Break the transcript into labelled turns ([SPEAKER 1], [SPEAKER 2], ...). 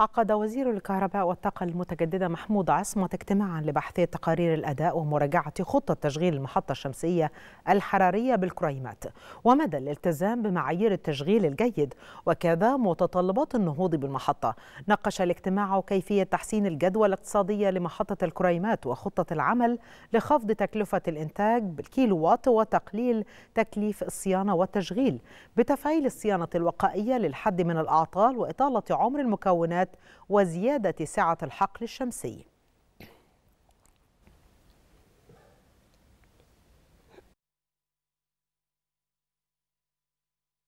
[SPEAKER 1] عقد وزير الكهرباء والطاقة المتجددة محمود عصمت اجتماعا لبحث تقارير الأداء ومراجعة خطة تشغيل المحطة الشمسية الحرارية بالكريمات ومدى الالتزام بمعايير التشغيل الجيد وكذا متطلبات النهوض بالمحطة ناقش الاجتماع كيفية تحسين الجدوى الاقتصادية لمحطة الكريمات وخطة العمل لخفض تكلفة الإنتاج بالكيلو وات وتقليل تكليف الصيانة والتشغيل بتفعيل الصيانة الوقائية للحد من الأعطال وإطالة عمر المكونات وزيادة سعة الحقل الشمسي